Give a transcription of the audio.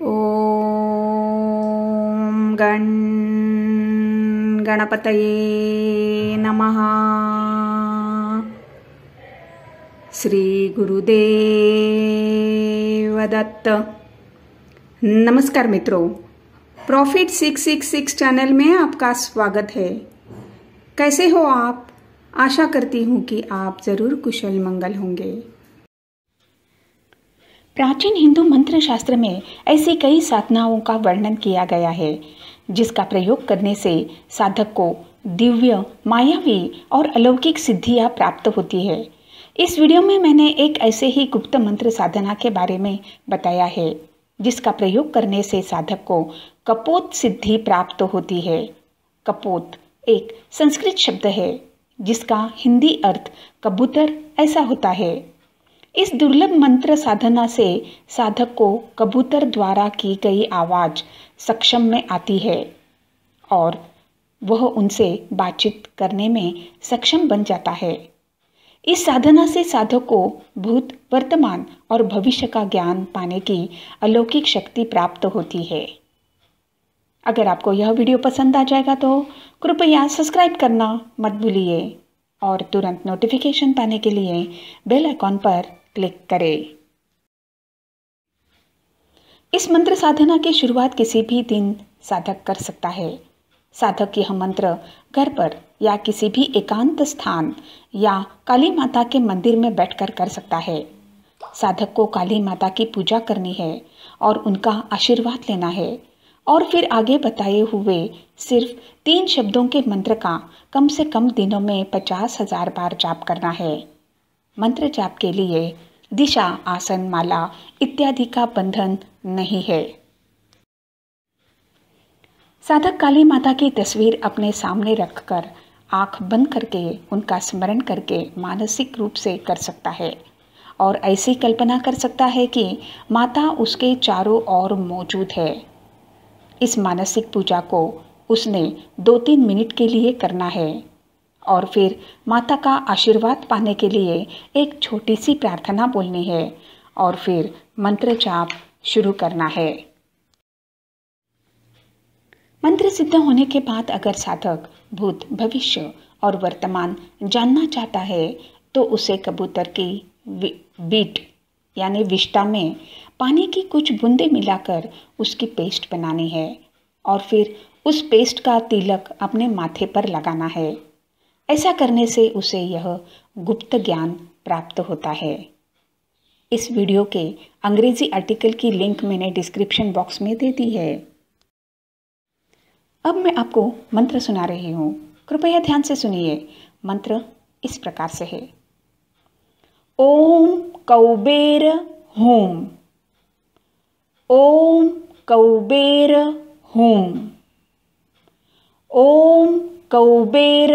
ओम गण गणपत नमः श्रीगुरुदेवदत्त नमस्कार मित्रों प्रॉफिट 666 चैनल में आपका स्वागत है कैसे हो आप आशा करती हूँ कि आप ज़रूर कुशल मंगल होंगे प्राचीन हिंदू मंत्र शास्त्र में ऐसी कई साधनाओं का वर्णन किया गया है जिसका प्रयोग करने से साधक को दिव्य मायावी और अलौकिक सिद्धियां प्राप्त होती है इस वीडियो में मैंने एक ऐसे ही गुप्त मंत्र साधना के बारे में बताया है जिसका प्रयोग करने से साधक को कपोत सिद्धि प्राप्त होती है कपोत एक संस्कृत शब्द है जिसका हिंदी अर्थ कबूतर ऐसा होता है इस दुर्लभ मंत्र साधना से साधक को कबूतर द्वारा की गई आवाज़ सक्षम में आती है और वह उनसे बातचीत करने में सक्षम बन जाता है इस साधना से साधक को भूत वर्तमान और भविष्य का ज्ञान पाने की अलौकिक शक्ति प्राप्त होती है अगर आपको यह वीडियो पसंद आ जाएगा तो कृपया सब्सक्राइब करना मत भूलिए और तुरंत नोटिफिकेशन पाने के लिए बेल आइकॉन पर क्लिक करें इस मंत्र साधना की शुरुआत किसी भी दिन साधक कर सकता है साधक यह मंत्र घर पर या किसी भी एकांत स्थान या काली माता के मंदिर में बैठकर कर सकता है साधक को काली माता की पूजा करनी है और उनका आशीर्वाद लेना है और फिर आगे बताए हुए सिर्फ तीन शब्दों के मंत्र का कम से कम दिनों में पचास हजार बार जाप करना है मंत्र जाप के लिए दिशा आसन माला इत्यादि का बंधन नहीं है साधक काली माता की तस्वीर अपने सामने रखकर आंख बंद करके उनका स्मरण करके मानसिक रूप से कर सकता है और ऐसी कल्पना कर सकता है कि माता उसके चारों ओर मौजूद है इस मानसिक पूजा को उसने दो तीन मिनट के लिए करना है और फिर माता का आशीर्वाद पाने के लिए एक छोटी सी प्रार्थना बोलनी है और फिर मंत्र जाप शुरू करना है मंत्र सिद्ध होने के बाद अगर साधक भूत भविष्य और वर्तमान जानना चाहता है तो उसे कबूतर की बीट यानी विष्टा में पानी की कुछ बूंदे मिलाकर उसकी पेस्ट बनानी है और फिर उस पेस्ट का तिलक अपने माथे पर लगाना है ऐसा करने से उसे यह गुप्त ज्ञान प्राप्त होता है इस वीडियो के अंग्रेजी आर्टिकल की लिंक मैंने डिस्क्रिप्शन बॉक्स में दे दी है अब मैं आपको मंत्र सुना रही हूँ कृपया ध्यान से सुनिए मंत्र इस प्रकार से है ओम कौबेर होम ओम कौबेर होम ओम कौबेर